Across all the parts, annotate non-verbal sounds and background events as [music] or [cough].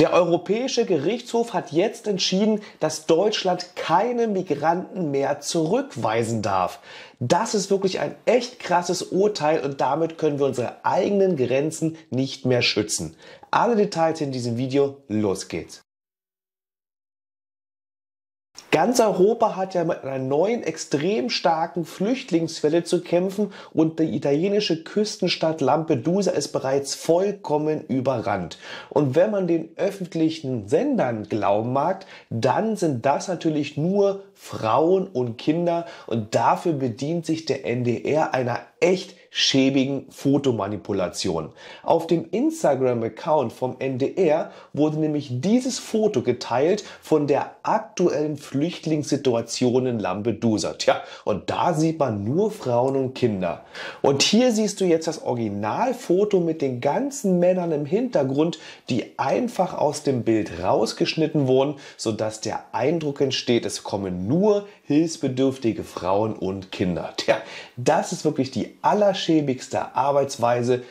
Der Europäische Gerichtshof hat jetzt entschieden, dass Deutschland keine Migranten mehr zurückweisen darf. Das ist wirklich ein echt krasses Urteil und damit können wir unsere eigenen Grenzen nicht mehr schützen. Alle Details in diesem Video, los geht's. Ganz Europa hat ja mit einer neuen extrem starken Flüchtlingswelle zu kämpfen und die italienische Küstenstadt Lampedusa ist bereits vollkommen überrannt. Und wenn man den öffentlichen Sendern glauben mag, dann sind das natürlich nur Frauen und Kinder und dafür bedient sich der NDR einer echt schäbigen Fotomanipulation. Auf dem Instagram-Account vom NDR wurde nämlich dieses Foto geteilt von der aktuellen Flüchtlingssituation in Lampedusa. Tja, und da sieht man nur Frauen und Kinder. Und hier siehst du jetzt das Originalfoto mit den ganzen Männern im Hintergrund, die einfach aus dem Bild rausgeschnitten wurden, sodass der Eindruck entsteht, es kommen nur hilfsbedürftige Frauen und Kinder. Tja, das ist wirklich die die allerschäbigste Arbeitsweise.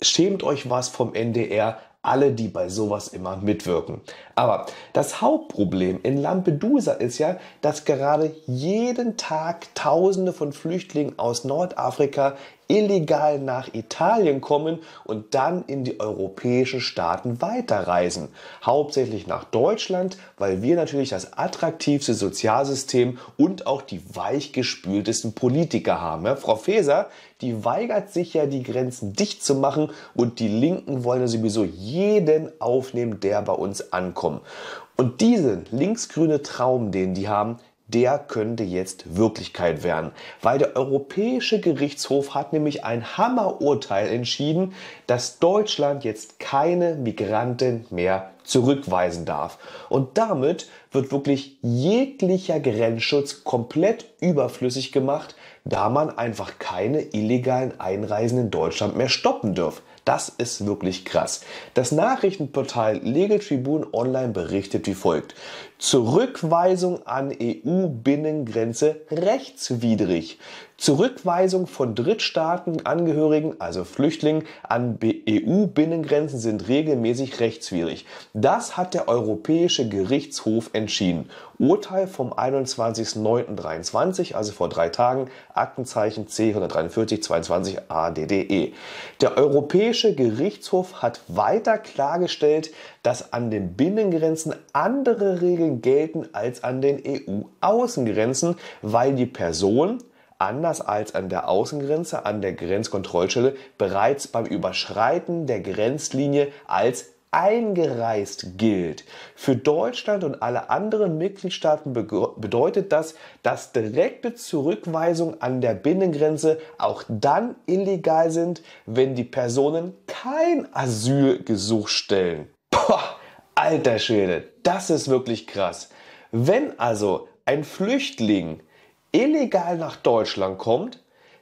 Schämt euch was vom NDR, alle, die bei sowas immer mitwirken. Aber das Hauptproblem in Lampedusa ist ja, dass gerade jeden Tag Tausende von Flüchtlingen aus Nordafrika illegal nach Italien kommen und dann in die europäischen Staaten weiterreisen. Hauptsächlich nach Deutschland, weil wir natürlich das attraktivste Sozialsystem und auch die weichgespültesten Politiker haben. Ja, Frau Faeser, die weigert sich ja, die Grenzen dicht zu machen und die Linken wollen sowieso jeden aufnehmen, der bei uns ankommt. Und diesen linksgrüne Traum, den die haben, der könnte jetzt Wirklichkeit werden, weil der Europäische Gerichtshof hat nämlich ein Hammerurteil entschieden, dass Deutschland jetzt keine Migranten mehr zurückweisen darf. Und damit wird wirklich jeglicher Grenzschutz komplett überflüssig gemacht, da man einfach keine illegalen Einreisen in Deutschland mehr stoppen darf. Das ist wirklich krass. Das Nachrichtenportal Legal Tribune Online berichtet wie folgt. Zurückweisung an EU-Binnengrenze rechtswidrig. Zurückweisung von Drittstaatenangehörigen, also Flüchtlingen, an EU-Binnengrenzen sind regelmäßig rechtswidrig. Das hat der Europäische Gerichtshof entschieden. Urteil vom 21.09.23, also vor drei Tagen, Aktenzeichen C14322 ADDE. Der Europäische Gerichtshof hat weiter klargestellt, dass an den Binnengrenzen andere Regeln gelten als an den EU-Außengrenzen, weil die Person, anders als an der Außengrenze, an der Grenzkontrollstelle, bereits beim Überschreiten der Grenzlinie als eingereist gilt. Für Deutschland und alle anderen Mitgliedstaaten bedeutet das, dass direkte Zurückweisungen an der Binnengrenze auch dann illegal sind, wenn die Personen kein Asylgesuch stellen. Boah, alter Schwede, das ist wirklich krass. Wenn also ein Flüchtling illegal nach Deutschland kommt,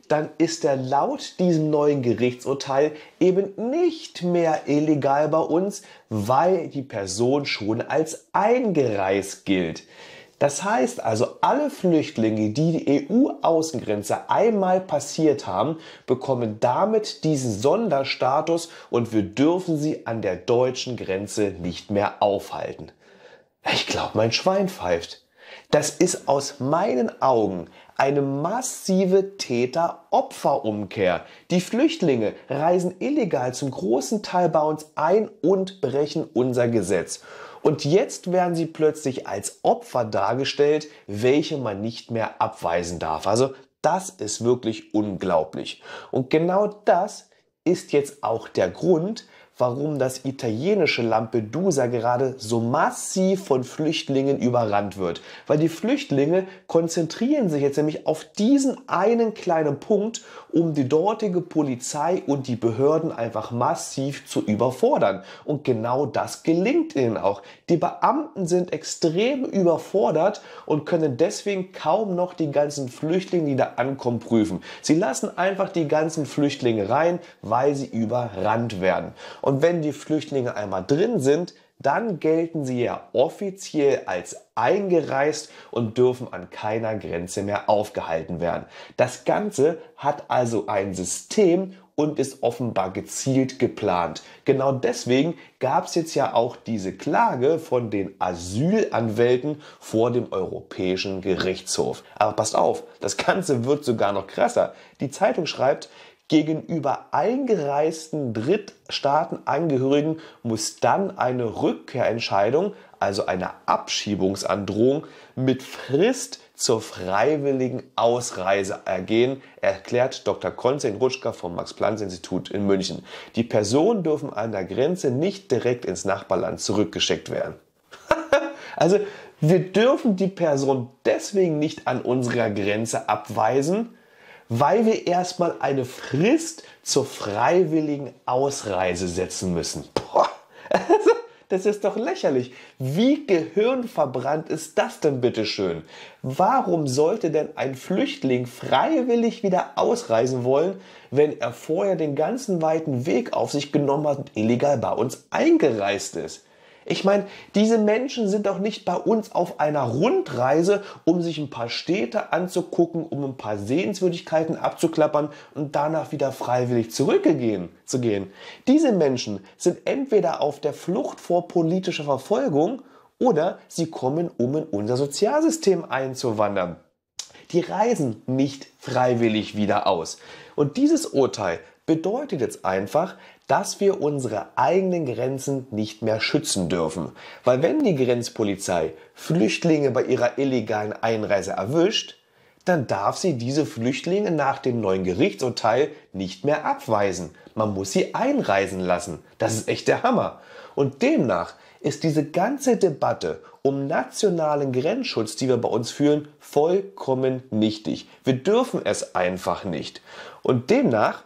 dann ist er laut diesem neuen Gerichtsurteil eben nicht mehr illegal bei uns, weil die Person schon als eingereist gilt. Das heißt also, alle Flüchtlinge, die die EU-Außengrenze einmal passiert haben, bekommen damit diesen Sonderstatus und wir dürfen sie an der deutschen Grenze nicht mehr aufhalten. Ich glaube, mein Schwein pfeift. Das ist aus meinen Augen eine massive Täter-Opfer-Umkehr. Die Flüchtlinge reisen illegal zum großen Teil bei uns ein und brechen unser Gesetz. Und jetzt werden sie plötzlich als Opfer dargestellt, welche man nicht mehr abweisen darf. Also das ist wirklich unglaublich. Und genau das ist jetzt auch der Grund, warum das italienische Lampedusa gerade so massiv von Flüchtlingen überrannt wird. Weil die Flüchtlinge konzentrieren sich jetzt nämlich auf diesen einen kleinen Punkt, um die dortige Polizei und die Behörden einfach massiv zu überfordern. Und genau das gelingt ihnen auch. Die Beamten sind extrem überfordert und können deswegen kaum noch die ganzen Flüchtlinge, die da ankommen, prüfen. Sie lassen einfach die ganzen Flüchtlinge rein, weil sie überrannt werden. Und wenn die Flüchtlinge einmal drin sind, dann gelten sie ja offiziell als eingereist und dürfen an keiner Grenze mehr aufgehalten werden. Das Ganze hat also ein System und ist offenbar gezielt geplant. Genau deswegen gab es jetzt ja auch diese Klage von den Asylanwälten vor dem Europäischen Gerichtshof. Aber passt auf, das Ganze wird sogar noch krasser. Die Zeitung schreibt, Gegenüber eingereisten Drittstaatenangehörigen muss dann eine Rückkehrentscheidung, also eine Abschiebungsandrohung, mit Frist zur freiwilligen Ausreise ergehen, erklärt Dr. Konstantin Rutschka vom Max-Planck-Institut in München. Die Personen dürfen an der Grenze nicht direkt ins Nachbarland zurückgeschickt werden. [laughs] also wir dürfen die Person deswegen nicht an unserer Grenze abweisen, weil wir erstmal eine Frist zur freiwilligen Ausreise setzen müssen. Boah. Also, das ist doch lächerlich. Wie gehirnverbrannt ist das denn bitte schön? Warum sollte denn ein Flüchtling freiwillig wieder ausreisen wollen, wenn er vorher den ganzen weiten Weg auf sich genommen hat und illegal bei uns eingereist ist? Ich meine, diese Menschen sind doch nicht bei uns auf einer Rundreise, um sich ein paar Städte anzugucken, um ein paar Sehenswürdigkeiten abzuklappern und danach wieder freiwillig zurückgehen zu gehen. Diese Menschen sind entweder auf der Flucht vor politischer Verfolgung oder sie kommen, um in unser Sozialsystem einzuwandern. Die reisen nicht freiwillig wieder aus. Und dieses Urteil bedeutet jetzt einfach, dass wir unsere eigenen Grenzen nicht mehr schützen dürfen. Weil wenn die Grenzpolizei Flüchtlinge bei ihrer illegalen Einreise erwischt, dann darf sie diese Flüchtlinge nach dem neuen Gerichtsurteil nicht mehr abweisen. Man muss sie einreisen lassen. Das ist echt der Hammer. Und demnach ist diese ganze Debatte um nationalen Grenzschutz, die wir bei uns führen, vollkommen nichtig. Wir dürfen es einfach nicht. Und demnach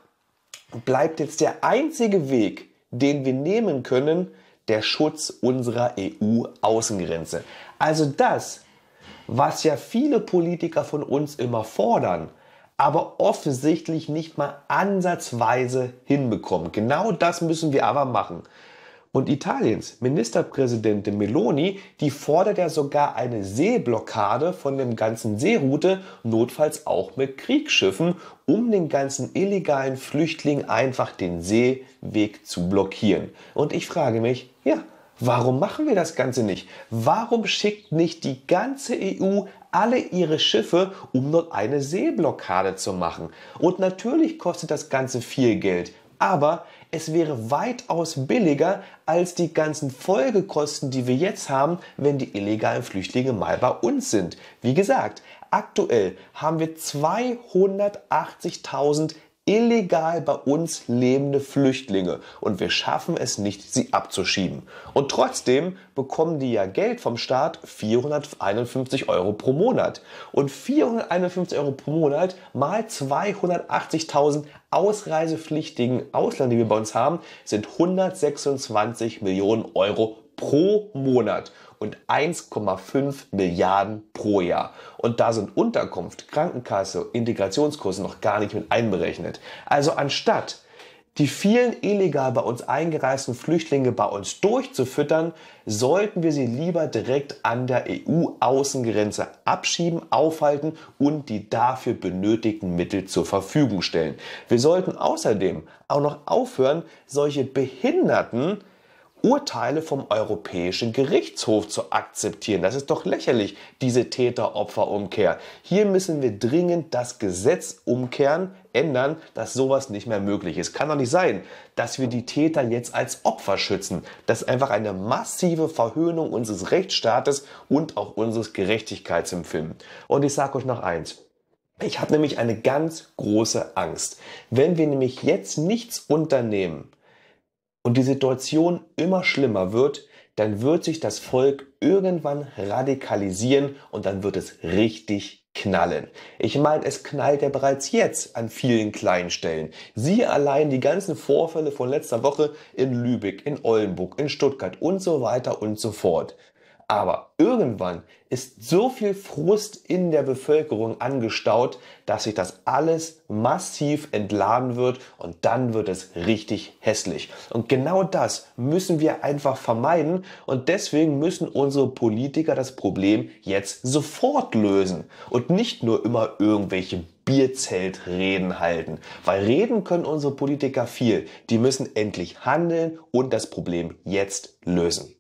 bleibt jetzt der einzige Weg, den wir nehmen können, der Schutz unserer EU-Außengrenze. Also das, was ja viele Politiker von uns immer fordern, aber offensichtlich nicht mal ansatzweise hinbekommen. Genau das müssen wir aber machen und Italiens Ministerpräsidentin Meloni, die fordert ja sogar eine Seeblockade von dem ganzen Seeroute, notfalls auch mit Kriegsschiffen, um den ganzen illegalen Flüchtlingen einfach den Seeweg zu blockieren. Und ich frage mich, ja, warum machen wir das Ganze nicht? Warum schickt nicht die ganze EU alle ihre Schiffe, um dort eine Seeblockade zu machen? Und natürlich kostet das Ganze viel Geld. Aber es wäre weitaus billiger als die ganzen Folgekosten, die wir jetzt haben, wenn die illegalen Flüchtlinge mal bei uns sind. Wie gesagt, aktuell haben wir 280.000 illegal bei uns lebende Flüchtlinge und wir schaffen es nicht, sie abzuschieben. Und trotzdem bekommen die ja Geld vom Staat 451 Euro pro Monat. Und 451 Euro pro Monat mal 280.000 ausreisepflichtigen Ausländer, die wir bei uns haben, sind 126 Millionen Euro pro Monat und 1,5 Milliarden pro Jahr. Und da sind Unterkunft, Krankenkasse, Integrationskurse noch gar nicht mit einberechnet. Also anstatt die vielen illegal bei uns eingereisten Flüchtlinge bei uns durchzufüttern, sollten wir sie lieber direkt an der EU-Außengrenze abschieben, aufhalten und die dafür benötigten Mittel zur Verfügung stellen. Wir sollten außerdem auch noch aufhören, solche Behinderten, Urteile vom Europäischen Gerichtshof zu akzeptieren. Das ist doch lächerlich, diese Täter-Opfer-Umkehr. Hier müssen wir dringend das Gesetz umkehren, ändern, dass sowas nicht mehr möglich ist. Kann doch nicht sein, dass wir die Täter jetzt als Opfer schützen. Das ist einfach eine massive Verhöhnung unseres Rechtsstaates und auch unseres Gerechtigkeitsempfindens. Und ich sage euch noch eins. Ich habe nämlich eine ganz große Angst. Wenn wir nämlich jetzt nichts unternehmen, und die Situation immer schlimmer wird, dann wird sich das Volk irgendwann radikalisieren und dann wird es richtig knallen. Ich meine, es knallt ja bereits jetzt an vielen kleinen Stellen. Sie allein die ganzen Vorfälle von letzter Woche in Lübeck, in Oldenburg, in Stuttgart und so weiter und so fort. Aber irgendwann ist so viel Frust in der Bevölkerung angestaut, dass sich das alles massiv entladen wird und dann wird es richtig hässlich. Und genau das müssen wir einfach vermeiden und deswegen müssen unsere Politiker das Problem jetzt sofort lösen und nicht nur immer irgendwelche Bierzeltreden halten. Weil reden können unsere Politiker viel. Die müssen endlich handeln und das Problem jetzt lösen.